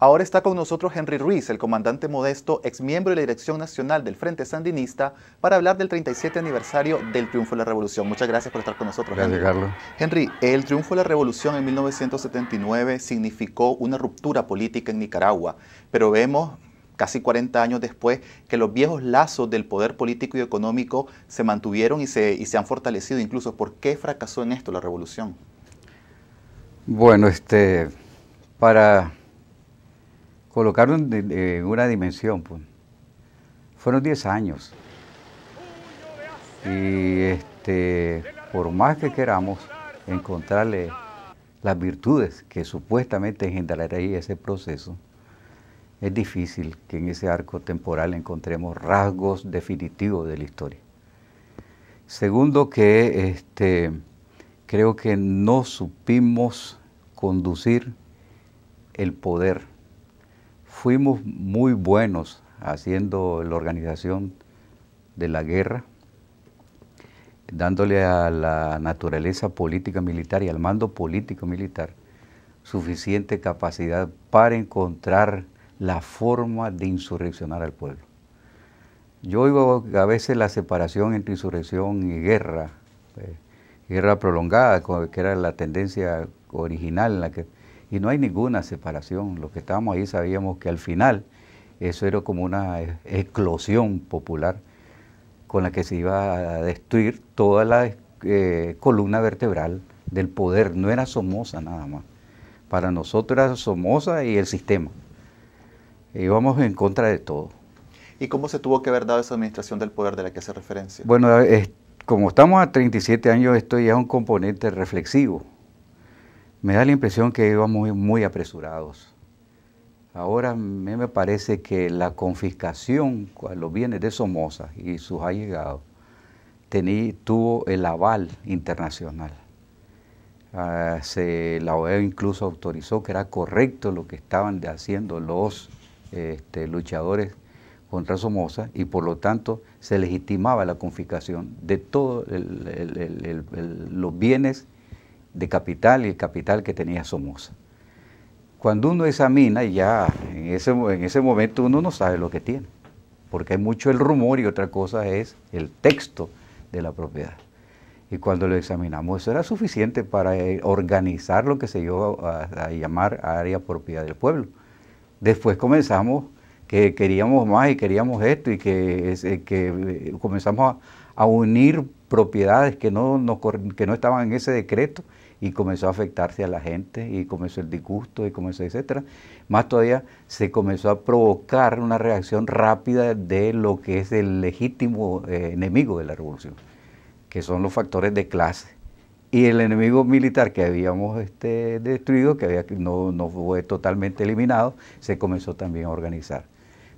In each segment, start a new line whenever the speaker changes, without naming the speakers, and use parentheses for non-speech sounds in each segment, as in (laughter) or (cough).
Ahora está con nosotros Henry Ruiz, el comandante modesto, miembro de la Dirección Nacional del Frente Sandinista, para hablar del 37 aniversario del triunfo de la Revolución. Muchas gracias por estar con nosotros. Gracias, Carlos. Henry, el triunfo de la Revolución en 1979 significó una ruptura política en Nicaragua, pero vemos casi 40 años después, que los viejos lazos del poder político y económico se mantuvieron y se, y se han fortalecido incluso. ¿Por qué fracasó en esto la revolución?
Bueno, este, para colocaron en una dimensión. Pues. Fueron 10 años. Y este, por más que queramos encontrarle las virtudes que supuestamente ahí ese proceso, es difícil que en ese arco temporal encontremos rasgos definitivos de la historia. Segundo, que este, creo que no supimos conducir el poder fuimos muy buenos haciendo la organización de la guerra, dándole a la naturaleza política militar y al mando político militar suficiente capacidad para encontrar la forma de insurreccionar al pueblo. Yo oigo a veces la separación entre insurrección y guerra, eh, guerra prolongada, que era la tendencia original en la que y no hay ninguna separación. Los que estábamos ahí sabíamos que al final eso era como una e-, eclosión popular con la que se iba a destruir toda la eh, columna vertebral del poder. No era Somoza nada más. Para nosotros era Somoza y el sistema. Íbamos en contra de todo.
¿Y cómo se tuvo que haber dado esa administración del poder de la que hace referencia? Bueno,
como estamos a 37 años, esto ya es un componente reflexivo me da la impresión que íbamos muy apresurados. Ahora me parece que la confiscación de los bienes de Somoza y sus allegados tuvo el aval internacional. Ah, se, la OEA incluso autorizó que era correcto lo que estaban haciendo los este, luchadores contra Somoza y por lo tanto se legitimaba la confiscación de todos los bienes de capital y el capital que tenía Somoza. Cuando uno examina, ya en ese, momento uno no sabe lo que tiene, porque hay mucho el rumor y otra cosa es el texto de la propiedad. Y cuando lo examinamos, eso era suficiente para eh, organizar lo que se llegó a, llamar área propiedad del pueblo. Después comenzamos que queríamos más y queríamos esto y que, eh, que eh, comenzamos a, unir propiedades que no, que no estaban en ese decreto y comenzó a afectarse a la gente y comenzó el disgusto y comenzó etcétera. Más todavía se comenzó a provocar una reacción rápida de lo que es el legítimo eh, enemigo de la revolución, que son los factores de clase. Y el enemigo militar que habíamos este, destruido, que había, no, no fue totalmente eliminado, se comenzó también a organizar.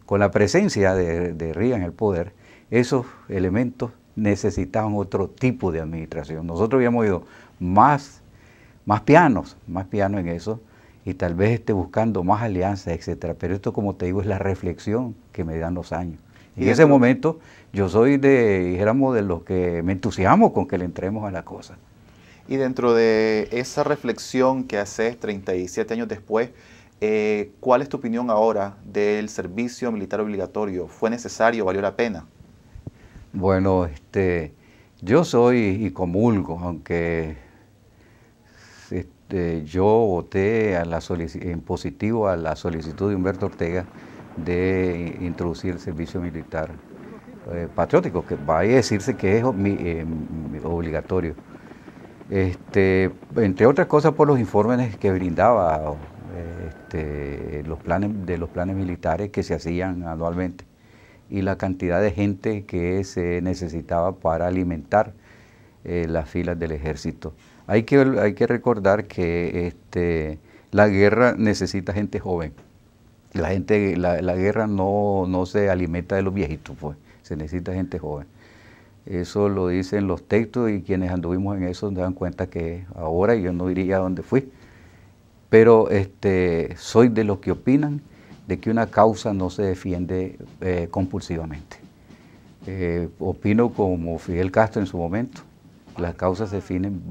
Con la presencia de, de Ría en el poder, esos elementos necesitaban otro tipo de administración. Nosotros habíamos ido más más pianos, más pianos en eso, y tal vez esté buscando más alianzas, etcétera. Pero esto, como te digo, es la reflexión que me dan los años. Y en ese momento yo soy de, dijéramos, de los que me entusiasmo con que le entremos a la cosa.
Y dentro de esa reflexión que haces 37 años después, eh, ¿cuál es tu opinión ahora del servicio militar obligatorio? ¿Fue necesario? ¿Valió la pena?
Bueno, este, yo soy y comulgo, aunque este, yo voté en positivo a la solicitud de Humberto Ortega de introducir el servicio militar eh, patriótico, que va a decirse que es eh, obligatorio. Este, entre otras cosas por los informes que brindaba eh, este, los planes de los planes militares que se hacían anualmente y la cantidad de gente que se necesitaba para alimentar las filas del ejército. Hay que, hay que recordar que este, la guerra necesita gente joven. La, gente, la, guerra no, se alimenta de los viejitos, pues. Se necesita gente joven. Eso lo dicen los textos y quienes anduvimos en eso nos dan cuenta que ahora yo no diría a dónde fui. Pero este, soy de los que opinan de que una causa no se defiende eh, compulsivamente. Eh, opino como Fidel Castro en su momento, las causas se definen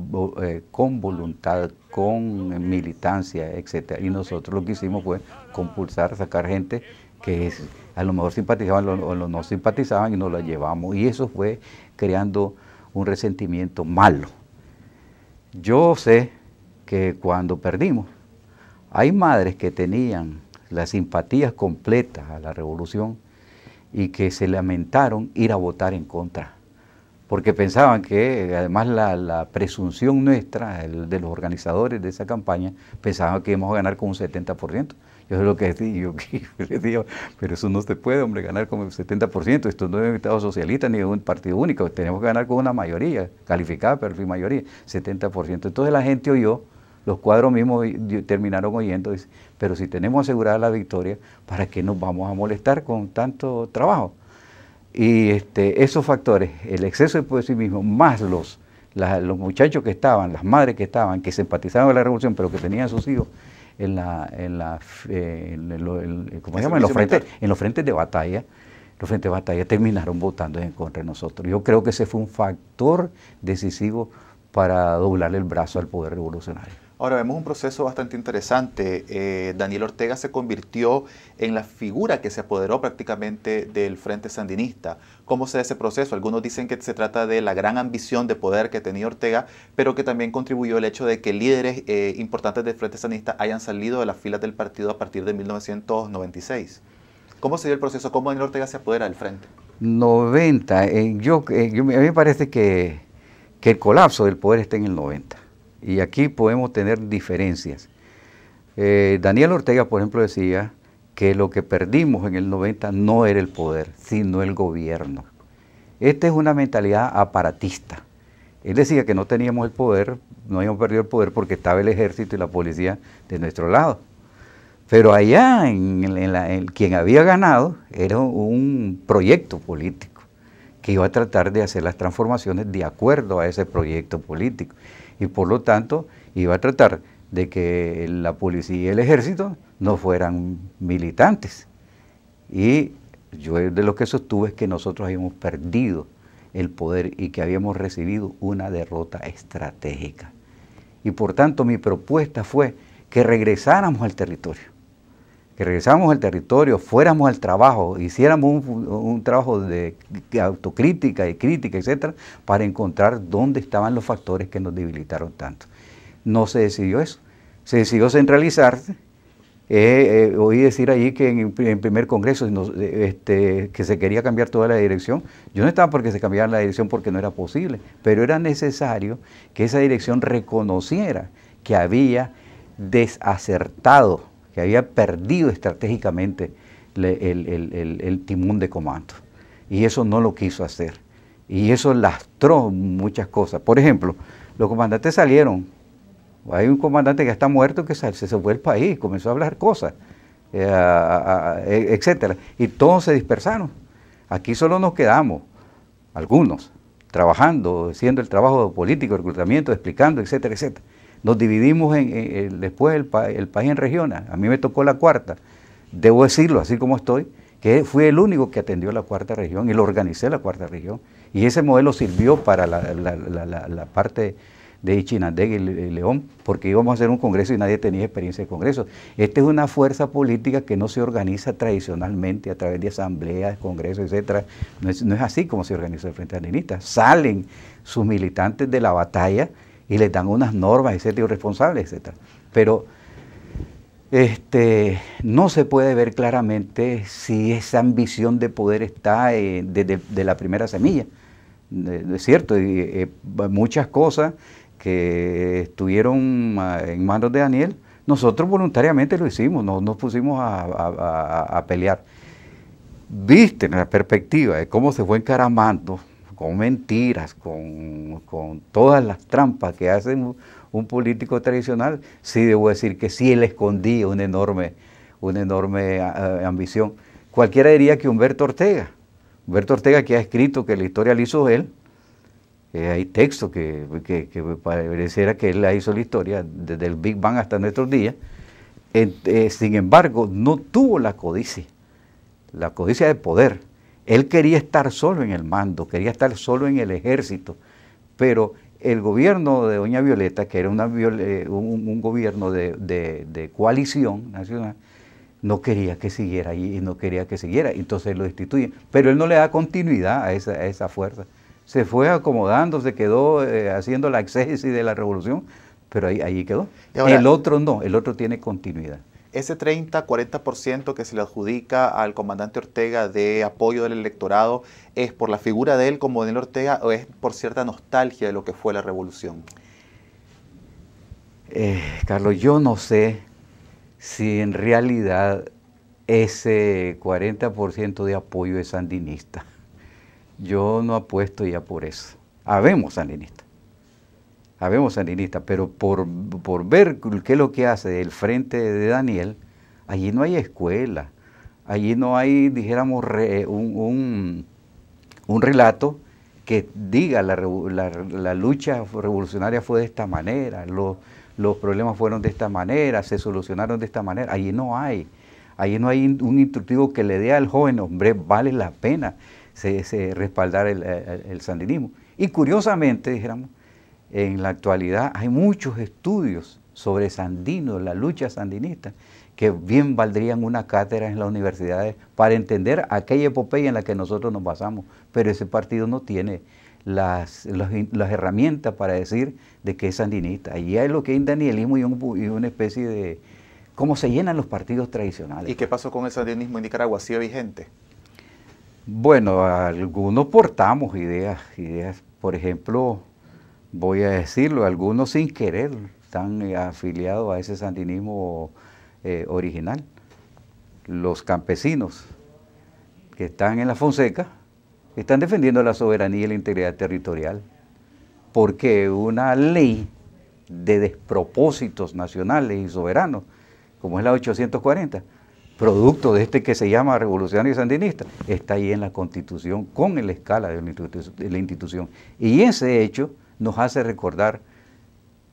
eh, con voluntad, con eh, militancia, etc. Y nosotros lo que hicimos fue compulsar, sacar gente que a lo mejor simpatizaban o no simpatizaban y nos la llevamos. Y eso fue creando un resentimiento malo. Yo sé que cuando perdimos, hay madres que tenían las simpatías completas a la revolución y que se lamentaron ir a votar en contra porque pensaban que, eh, además la, presunción nuestra, el, de los organizadores de esa campaña, pensaban que íbamos a ganar con un 70%. Yo es lo que (laughs) les digo, pero eso no se puede, hombre, ganar con un 70%. Esto no es un Estado socialista ni es un partido único. Tenemos que ganar con una mayoría, calificada, pero fin, mayoría, 70%. Entonces la gente oyó, los cuadros mismos terminaron oyendo, pero si tenemos asegurada la victoria, ¿para qué nos vamos a molestar con tanto trabajo? Y este, esos factores, el exceso de sí mismo, más los, los muchachos que estaban, las madres que estaban, que simpatizaban con la revolución, pero que tenían a sus hijos en, la, en, la, los frentes, en los frentes de batalla, los frentes de batalla terminaron votando en contra de nosotros. Yo creo que ese fue un factor decisivo para doblarle el brazo al poder revolucionario.
Ahora vemos un proceso bastante interesante. Eh, Daniel Ortega se convirtió en la figura que se apoderó prácticamente del Frente Sandinista. ¿Cómo se da ese proceso? Algunos dicen que se trata de la gran ambición de poder que tenía Ortega, pero que también contribuyó el hecho de que líderes eh, importantes del Frente Sandinista hayan salido de las filas del partido a partir de 1996. ¿Cómo se dio el proceso? ¿Cómo Daniel Ortega se apodera del Frente?
90. Eh, yo, a mí me parece que que el colapso del poder esté en el 90. Y aquí podemos tener diferencias. Eh, Daniel Ortega, por ejemplo, decía que lo que perdimos en el 90 no era el poder, sino el gobierno. Esta es una mentalidad aparatista. Él decía que no teníamos el poder, no habíamos perdido el poder porque estaba el ejército y la policía de nuestro lado. Pero allá quien había ganado era un proyecto político que iba a tratar de hacer las transformaciones de acuerdo a ese proyecto político. Y por lo tanto, iba a tratar de que la policía y el ejército no fueran militantes. Y yo de lo que sostuve es que nosotros habíamos perdido el poder y que habíamos recibido una derrota estratégica. Y por tanto mi propuesta fue que regresáramos al territorio que regresáramos al territorio, fuéramos al trabajo, hiciéramos un, trabajo de autocrítica y crítica, etcétera, para encontrar dónde estaban los factores que nos debilitaron tanto. No se decidió eso. Se decidió centralizarse. Eh, eh, oí decir allí que en el primer congreso este, que se quería cambiar toda la dirección. Yo no estaba porque se cambiara la dirección porque no era posible, pero era necesario que esa dirección reconociera que había desacertado que había perdido estratégicamente el, timón de comando. Y eso no lo quiso hacer. Y eso lastró muchas cosas. Por ejemplo, los comandantes salieron. Hay un comandante que está muerto que se, se fue el país, comenzó a hablar cosas, etc., eh, e, etcétera. Y todos se dispersaron. Aquí solo nos quedamos, algunos, trabajando, haciendo el trabajo político, reclutamiento, explicando, etcétera, etcétera. Nos dividimos en, después el, país en regiones. A mí me tocó la cuarta. Debo decirlo, así como estoy, que fui el único que atendió la cuarta región y lo organicé la cuarta región. Y ese modelo sirvió para la, parte de Ichinandeg y León, porque íbamos a hacer un congreso y nadie tenía experiencia de congreso. Esta es una fuerza política que no se organiza tradicionalmente a través de asambleas, congresos, etcétera. No es, así como se organiza el Frente Andinista. Salen sus militantes de la batalla y le dan unas normas, etcétera, irresponsables, etcétera. Pero este, no se puede ver claramente si esa ambición de poder está desde eh, de la primera semilla. Es cierto, y, eh, muchas cosas que estuvieron ah, en manos de Daniel, nosotros voluntariamente lo hicimos, no nos pusimos a, pelear. Viste la perspectiva de cómo se fue encaramando con mentiras, con, todas las trampas que hace un, político tradicional, sí debo decir que sí él escondía una enorme, una enorme eh, ambición. Cualquiera diría que Humberto Ortega, Humberto Ortega que ha escrito que la historia la hizo él, eh, hay textos que, que, pareciera que él la hizo la historia desde el Big Bang hasta nuestros días, eh, sin embargo no tuvo la codicia, la codicia de poder él quería estar solo en el mando, quería estar solo en el ejército, pero el gobierno de Doña Violeta, que era eh, un, gobierno de, coalición nacional, no quería que siguiera ahí y no quería que siguiera, entonces lo destituyen. Pero él no le da continuidad a esa, fuerza. Se fue acomodando, se quedó eh, haciendo la exégesis de la revolución, pero ahí, quedó. el otro no, el otro tiene continuidad.
Ese 30-40% que se le adjudica al comandante Ortega de apoyo del electorado, ¿es por la figura de él como Daniel Ortega o es por cierta nostalgia de lo que fue la revolución?
Eh, Carlos, yo no sé si en realidad ese 40% de apoyo es sandinista. Yo no apuesto ya por eso. Habemos sandinista habemos sandinistas, pero por, ver qué es lo que hace el frente de Daniel, allí no hay escuela, allí no hay, dijéramos, un, relato que diga la, la, lucha revolucionaria fue de esta manera, los, los problemas fueron de esta manera, se solucionaron de esta manera, allí no hay. Allí no hay un instructivo que le dé al joven, hombre, vale la pena respaldar el sandinismo. Y curiosamente, dijéramos, en la actualidad hay muchos estudios sobre Sandino, la lucha sandinista, que bien valdrían una cátedra en las universidades para entender aquella epopeya en la que nosotros nos basamos. Pero ese partido no tiene las, herramientas para decir de que es sandinista. Allí hay lo que es danielismo y, una especie de... cómo se llenan los partidos tradicionales.
¿Y qué pasó con el sandinismo en Nicaragua? ¿Sigue vigente?
Bueno, algunos portamos ideas, ideas, por ejemplo, voy a decirlo, algunos sin querer están eh, afiliados a ese sandinismo eh, original. Los campesinos que están en la Fonseca están defendiendo la soberanía y la integridad territorial, porque una ley de despropósitos nacionales y soberanos, como es la 840, producto de este que se llama revolucionario sandinista, está ahí en la constitución con la escala de la institución. Y ese hecho nos hace recordar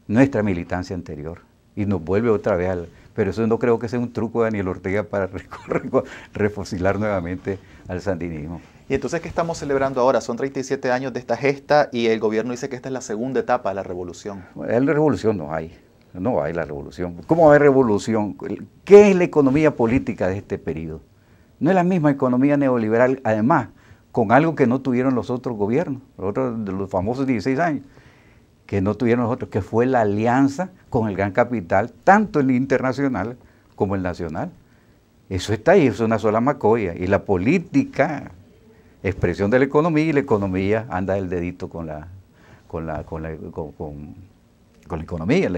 nuestra militancia anterior y nos vuelve otra vez al... Pero eso no creo que sea un truco de Daniel Ortega para (laughs) refocilar nuevamente al sandinismo.
Y entonces, ¿qué estamos celebrando ahora? Son 37 años de esta gesta y el gobierno dice que esta es la segunda etapa de la revolución.
En la revolución no hay, no hay la revolución. ¿Cómo hay revolución? ¿Qué es la economía política de este periodo? No es la misma economía neoliberal, además, con algo que no tuvieron los otros gobiernos, los, otros, los famosos 16 años, que no tuvieron los otros, que fue la alianza con el gran capital, tanto el internacional como el nacional. Eso está ahí, es una sola macoya. Y la política, expresión de la economía, y la economía anda el dedito con la, la, con economía.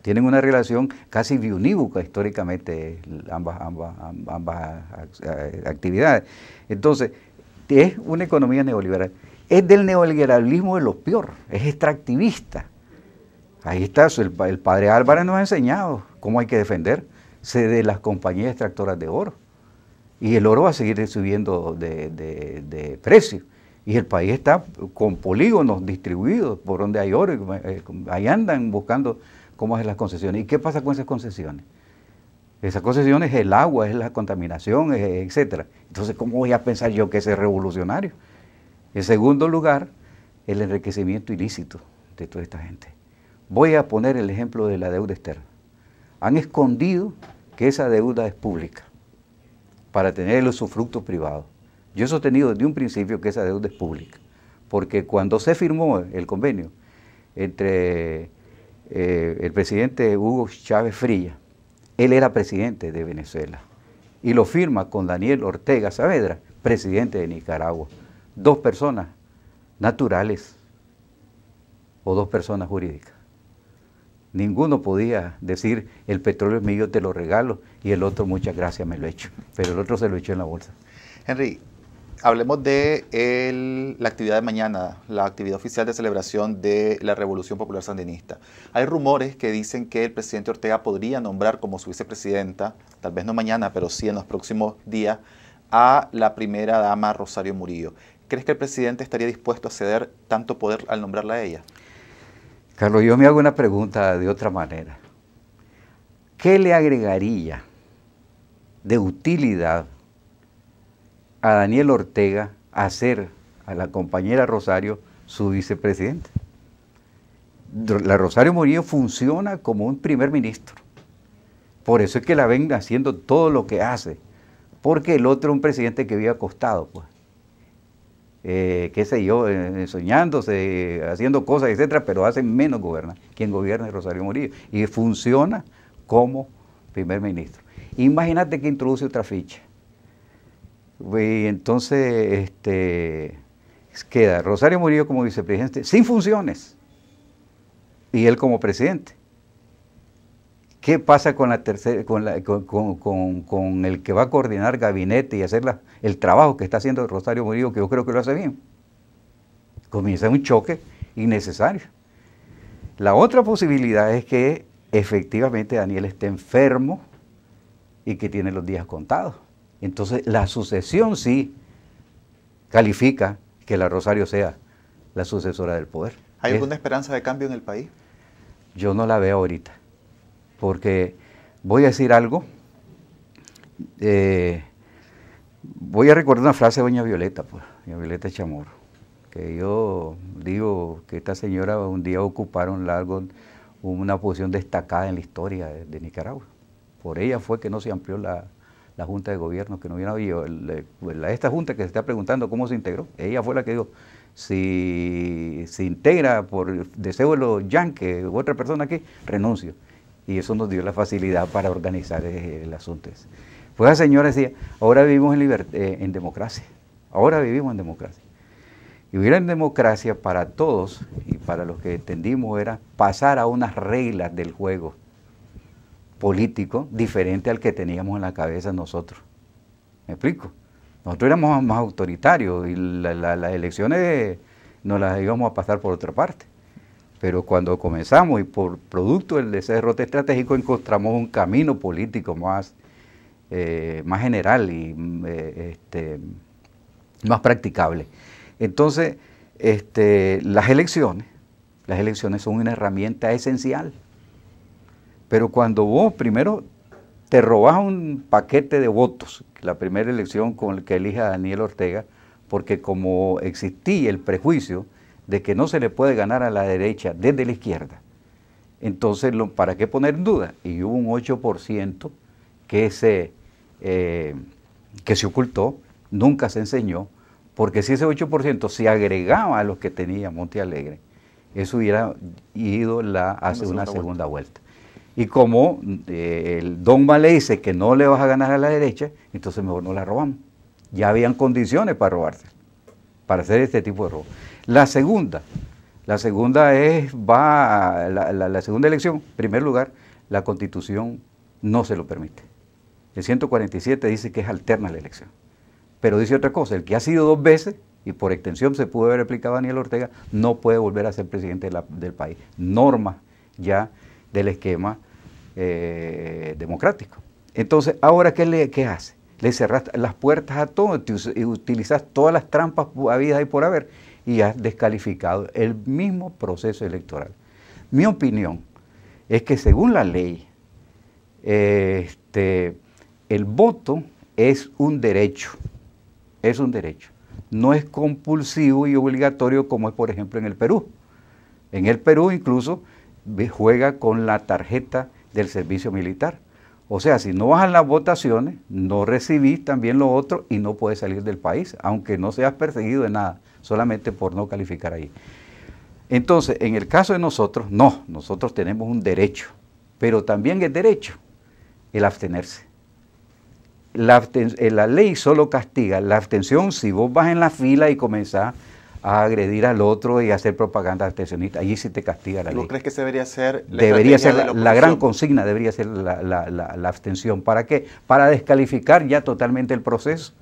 tienen una relación casi biunívoca históricamente ambas, ambas, ambas eh, actividades. Entonces, es una economía neoliberal. Es del neoliberalismo de los peor, es extractivista. Ahí está, el, padre Álvarez nos ha enseñado cómo hay que defenderse de las compañías extractoras de oro. Y el oro va a seguir subiendo de, de precio. Y el país está con polígonos distribuidos por donde hay oro. Eh, ahí andan buscando cómo hacer las concesiones. ¿Y qué pasa con esas concesiones? Esa concesión es el agua, es la contaminación, etcétera. Entonces, ¿cómo voy a pensar yo que ese es revolucionario? En segundo lugar, el enriquecimiento ilícito de toda esta gente. Voy a poner el ejemplo de la deuda externa. Han escondido que esa deuda es pública para tener el usufructo privado. Yo he sostenido desde un principio que esa deuda es pública, porque cuando se firmó el convenio entre eh, el presidente Hugo Chávez Fría él era presidente de Venezuela y lo firma con Daniel Ortega Saavedra, presidente de Nicaragua. Dos personas naturales o dos personas jurídicas. Ninguno podía decir, el petróleo es mío, te lo regalo, y el otro, muchas gracias, me lo hecho. Pero el otro se lo echó en la bolsa.
Henry, hablemos de la actividad de mañana, la actividad oficial de celebración de la Revolución Popular Sandinista. Hay rumores que dicen que el presidente Ortega podría nombrar como su vicepresidenta, tal vez no mañana, pero sí en los próximos días, a la primera dama Rosario Murillo. ¿Crees que el presidente estaría dispuesto a ceder tanto poder al nombrarla a ella?
Carlos, yo me hago una pregunta de otra manera. ¿Qué le agregaría de utilidad a Daniel Ortega hacer a la compañera Rosario su vicepresidente. La Rosario Murillo funciona como un primer ministro. Por eso es que la ven haciendo todo lo que hace. Porque el otro es un presidente que vive acostado, pues. Eh, qué sé yo, eh, eh, soñándose, haciendo cosas, etcétera, pero hace menos gobernar. Quien gobierna es Rosario Murillo. Y funciona como primer ministro. Imagínate que introduce otra ficha y entonces este, queda Rosario Murillo como vicepresidente sin funciones y él como presidente. ¿Qué pasa con, la tercera, con, la, con, el que va a coordinar gabinete y hacer el trabajo que está haciendo Rosario Murillo, que yo creo que lo hace bien? Comienza un choque innecesario. La otra posibilidad es que efectivamente Daniel esté enfermo y que tiene los días contados. Entonces la sucesión sí califica que la Rosario sea la sucesora del poder.
¿Hay ¿Eh? alguna esperanza de cambio en el país?
Yo no la veo ahorita, porque voy a decir algo. Eh, voy a recordar una frase de doña Violeta, pues, doña Violeta Chamorro, que yo digo que esta señora un día ocuparon largo una posición destacada en la historia de Nicaragua. Por ella fue que no se amplió la, la Junta de Gobierno, que no hubiera habido. Pues, esta Junta que se está preguntando cómo se integró, ella fue la que dijo, si se integra por deseo de los yanques u otra persona aquí, renuncio. Y eso nos dio la facilidad para organizar eh, el, asunto. Pues la señora decía, ahora vivimos en, eh, en democracia, ahora vivimos en democracia. Y vivir en democracia para todos y para los que entendimos era pasar a unas reglas del juego político diferente al que teníamos en la cabeza nosotros. ¿Me explico? Nosotros éramos más autoritarios y las elecciones nos las íbamos a pasar por otra parte. Pero cuando comenzamos y por producto del ese estratégico encontramos un camino político más, eh, más general y eh, este, más practicable. Entonces, este, las elecciones, las elecciones son una herramienta esencial pero cuando vos primero te robás un paquete de votos, la primera elección con el que elija Daniel Ortega, porque como existía el prejuicio de que no se le puede ganar a la derecha desde la izquierda, entonces, ¿para qué poner en duda? Y hubo un 8% que se, eh, que se ocultó, nunca se enseñó, porque si ese 8% se agregaba a los que tenía Monte Alegre, eso hubiera ido la, hace una, segunda, vuelta. Y como eh, el dogma le dice que no le vas a ganar a la derecha, entonces mejor no la robamos. Ya habían condiciones para robarse, para hacer este tipo de robo. La segunda, la segunda es, va, la, segunda elección, en primer lugar, la constitución no se lo permite. El 147 dice que es alterna la elección. Pero dice otra cosa, el que ha sido dos veces, y por extensión se pudo haber aplicado a Daniel Ortega, no puede volver a ser presidente del país. Norma ya del esquema eh, democrático. Entonces, ¿ahora qué, le, qué hace? Le cerras las puertas a todo y utilizas todas las trampas habidas y por haber y has descalificado el mismo proceso electoral. Mi opinión es que según la ley, este, el voto es un derecho, es un derecho. No es compulsivo y obligatorio como es por ejemplo en el Perú. En el Perú incluso juega con la tarjeta del servicio militar. O sea, si no bajan las votaciones, no recibís también lo otro y no puedes salir del país, aunque no seas perseguido de nada, solamente por no calificar ahí. Entonces, en el caso de nosotros, no, nosotros tenemos un derecho, pero también el derecho el abstenerse. La, eh, la ley solo castiga la abstención si vos vas en la fila y comenzás a agredir al otro y hacer propaganda abstencionista. Allí sí te castiga la ¿No
crees que debería ser la Debería ser la, gran
consigna, debería ser la, abstención. ¿Para qué? Para descalificar ya totalmente el proceso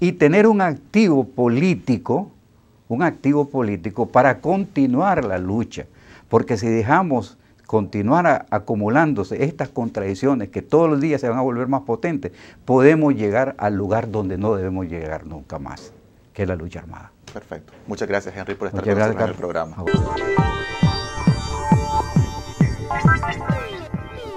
y tener un activo político, un activo político para continuar la lucha. Porque si dejamos continuar acumulándose estas contradicciones que todos los días se van a volver más potentes, podemos llegar al lugar donde no debemos llegar nunca más, que es la lucha armada. Perfecto.
Muchas gracias, Henry, por estar con nosotros en el programa.